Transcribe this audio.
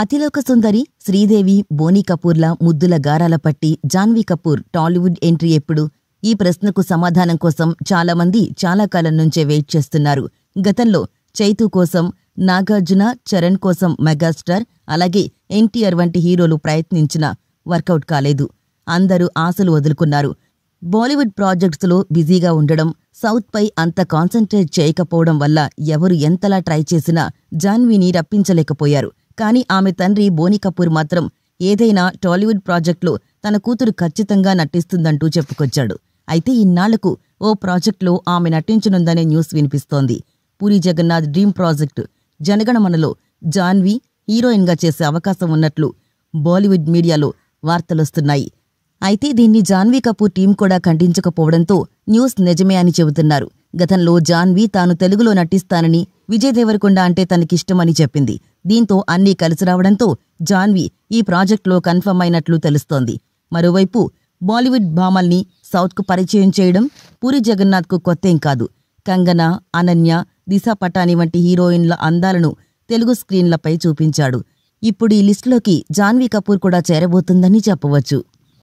అతిలోక సుందరి శ్రీదేవి బోనీ కపూర్ల ముద్దుల గారాల పట్టి జాన్వీ కపూర్ టాలీవుడ్ ఎంట్రీ ఎప్పుడు ఈ ప్రశ్నకు సమాధానం కోసం చాలామంది చాలా కాలం నుంచే వెయిట్ చేస్తున్నారు గతంలో చైతు కోసం నాగార్జున చరణ్ కోసం మెగాస్టార్ అలాగే ఎన్టీఆర్ వంటి హీరోలు ప్రయత్నించినా వర్కౌట్ కాలేదు అందరూ ఆశలు వదులుకున్నారు బాలీవుడ్ ప్రాజెక్ట్స్లో బిజీగా ఉండడం సౌత్పై అంత కాన్సంట్రేట్ చేయకపోవడం వల్ల ఎవరు ఎంతలా ట్రై చేసినా జాన్వీని రప్పించలేకపోయారు కానీ ఆమె తండ్రి బోని కపూర్ మాత్రం ఏదైనా టాలీవుడ్ ప్రాజెక్టులో తన కూతురు ఖచ్చితంగా నటిస్తుందంటూ చెప్పుకొచ్చాడు అయితే ఇన్నాళ్లకు ఓ ప్రాజెక్టులో ఆమె నటించనుందనే న్యూస్ వినిపిస్తోంది పూరి జగన్నాథ్ డ్రీమ్ ప్రాజెక్టు జనగణమనలో జాన్వి హీరోయిన్గా చేసే అవకాశం ఉన్నట్లు బాలీవుడ్ మీడియాలో వార్తలొస్తున్నాయి అయితే దీన్ని జాన్వీ కపూర్ టీం కూడా ఖండించకపోవడంతో న్యూస్ నిజమే అని చెబుతున్నారు గతంలో జాన్వి తాను తెలుగులో నటిస్తానని విజయ్ దేవరకొండ అంటే తనకిష్టమని చెప్పింది దీంతో అన్నీ కలిసి రావడంతో జాన్వి ఈ ప్రాజెక్టులో కన్ఫర్మ్ అయినట్లు తెలుస్తోంది మరోవైపు బాలీవుడ్ భామల్ని సౌత్కు పరిచయం చేయడం పూరి జగన్నాథ్కు కొత్తేం కాదు కంగనా అనన్య దిశా పటాని వంటి హీరోయిన్ల అందాలను తెలుగు స్క్రీన్లపై చూపించాడు ఇప్పుడు ఈ లిస్టులోకి జాన్వీ కపూర్ కూడా చేరబోతుందని చెప్పవచ్చు